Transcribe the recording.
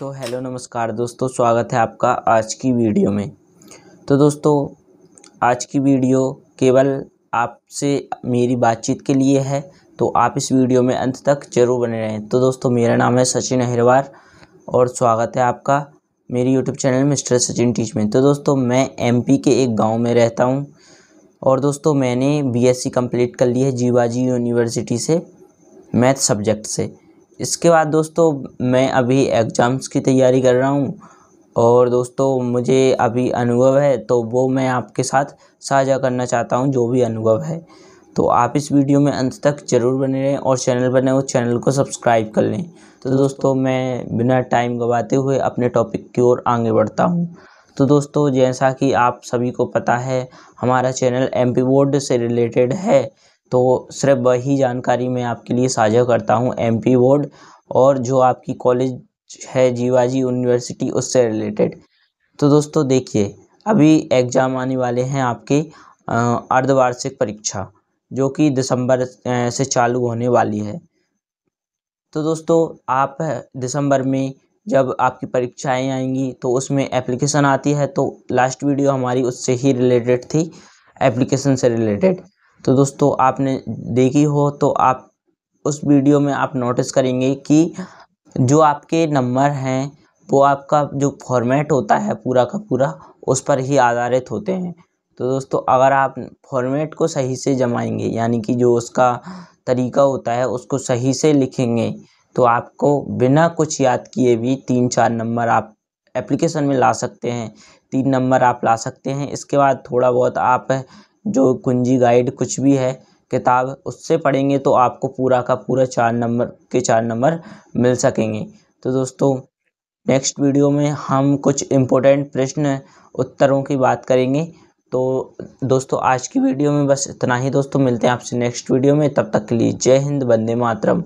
तो हेलो नमस्कार दोस्तों स्वागत है आपका आज की वीडियो में तो दोस्तों आज की वीडियो केवल आपसे मेरी बातचीत के लिए है तो आप इस वीडियो में अंत तक जरूर बने रहें तो दोस्तों मेरा नाम है सचिन अहिरवार और स्वागत है आपका मेरी YouTube channel mister Sachin teach में तो दोस्तों मैं एम के एक गाँव में रहता हूँ और दोस्तों मैंने बी कंप्लीट कर ली है जीवाजी यूनिवर्सिटी से मैथ सब्जेक्ट से इसके बाद दोस्तों मैं अभी एग्ज़ाम्स की तैयारी कर रहा हूँ और दोस्तों मुझे अभी अनुभव है तो वो मैं आपके साथ साझा करना चाहता हूँ जो भी अनुभव है तो आप इस वीडियो में अंत तक ज़रूर बने रहें और चैनल बने उस चैनल को सब्सक्राइब कर लें तो दोस्तों मैं बिना टाइम गवाते हुए अपने टॉपिक की ओर आगे बढ़ता हूँ तो दोस्तों जैसा कि आप सभी को पता है हमारा चैनल एम बोर्ड से रिलेटेड है तो सिर्फ वही जानकारी मैं आपके लिए साझा करता हूँ एम पी बोर्ड और जो आपकी कॉलेज है जीवाजी यूनिवर्सिटी उससे रिलेटेड तो दोस्तों देखिए अभी एग्ज़ाम आने वाले हैं आपके अर्धवार्षिक परीक्षा जो कि दिसंबर से चालू होने वाली है तो दोस्तों आप दिसंबर में जब आपकी परीक्षाएं आएंगी तो उसमें एप्लीकेशन आती है तो लास्ट वीडियो हमारी उससे ही रिलेटेड थी एप्लीकेशन से रिलेटेड तो दोस्तों आपने देखी हो तो आप उस वीडियो में आप नोटिस करेंगे कि जो आपके नंबर हैं वो आपका जो फॉर्मेट होता है पूरा का पूरा उस पर ही आधारित होते हैं तो दोस्तों अगर आप फॉर्मेट को सही से जमाएंगे यानी कि जो उसका तरीका होता है उसको सही से लिखेंगे तो आपको बिना कुछ याद किए भी तीन चार नंबर आप एप्लीकेशन में ला सकते हैं तीन नंबर आप ला सकते हैं इसके बाद थोड़ा बहुत आप जो कुंजी गाइड कुछ भी है किताब उससे पढ़ेंगे तो आपको पूरा का पूरा चार नंबर के चार नंबर मिल सकेंगे तो दोस्तों नेक्स्ट वीडियो में हम कुछ इम्पोर्टेंट प्रश्न उत्तरों की बात करेंगे तो दोस्तों आज की वीडियो में बस इतना ही दोस्तों मिलते हैं आपसे नेक्स्ट वीडियो में तब तक के लिए जय हिंद वंदे मातरम